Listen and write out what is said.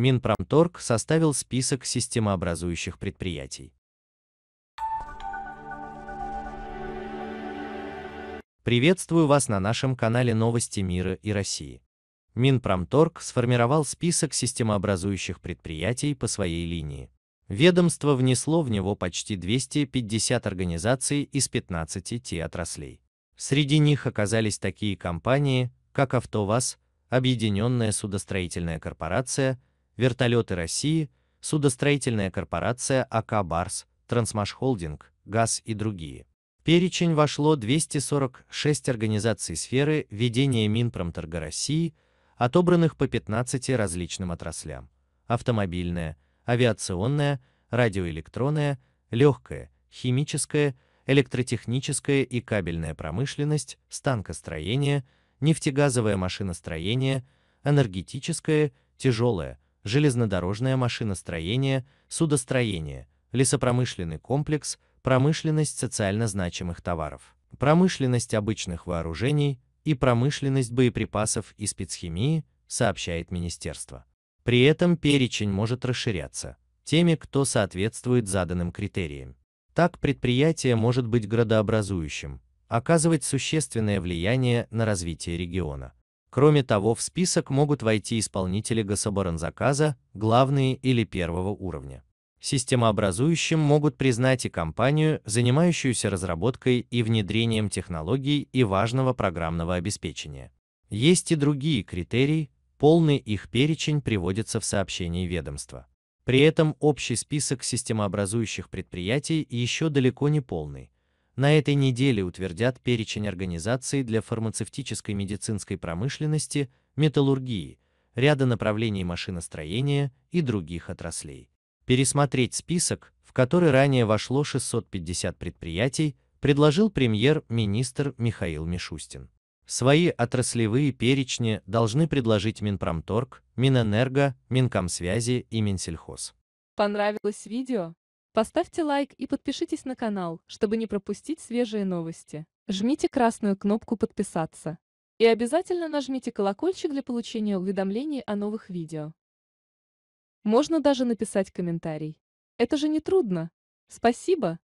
Минпромторг составил список системообразующих предприятий. Приветствую вас на нашем канале Новости мира и России. Минпромторг сформировал список системообразующих предприятий по своей линии. Ведомство внесло в него почти 250 организаций из 15 отраслей. Среди них оказались такие компании, как АвтоВАЗ, Объединенная судостроительная корпорация, Вертолеты России, Судостроительная корпорация АК «Барс», Трансмаш ГАЗ и другие. В перечень вошло 246 организаций сферы ведения Минпромторга России, отобранных по 15 различным отраслям – автомобильная, авиационная, радиоэлектронная, легкая, химическая, электротехническая и кабельная промышленность, станкостроение, нефтегазовое машиностроение, энергетическое, тяжелое, железнодорожное машиностроение, судостроение, лесопромышленный комплекс, промышленность социально значимых товаров, промышленность обычных вооружений и промышленность боеприпасов и спецхимии, сообщает министерство. При этом перечень может расширяться теми, кто соответствует заданным критериям. Так предприятие может быть градообразующим, оказывать существенное влияние на развитие региона. Кроме того, в список могут войти исполнители гособоронзаказа, главные или первого уровня. Системообразующим могут признать и компанию, занимающуюся разработкой и внедрением технологий и важного программного обеспечения. Есть и другие критерии, полный их перечень приводится в сообщении ведомства. При этом общий список системообразующих предприятий еще далеко не полный, на этой неделе утвердят перечень организаций для фармацевтической медицинской промышленности, металлургии, ряда направлений машиностроения и других отраслей. Пересмотреть список, в который ранее вошло 650 предприятий, предложил премьер-министр Михаил Мишустин. Свои отраслевые перечни должны предложить Минпромторг, Минэнерго, Минкомсвязи и Минсельхоз. Понравилось видео? Поставьте лайк и подпишитесь на канал, чтобы не пропустить свежие новости. Жмите красную кнопку «Подписаться». И обязательно нажмите колокольчик для получения уведомлений о новых видео. Можно даже написать комментарий. Это же не трудно. Спасибо,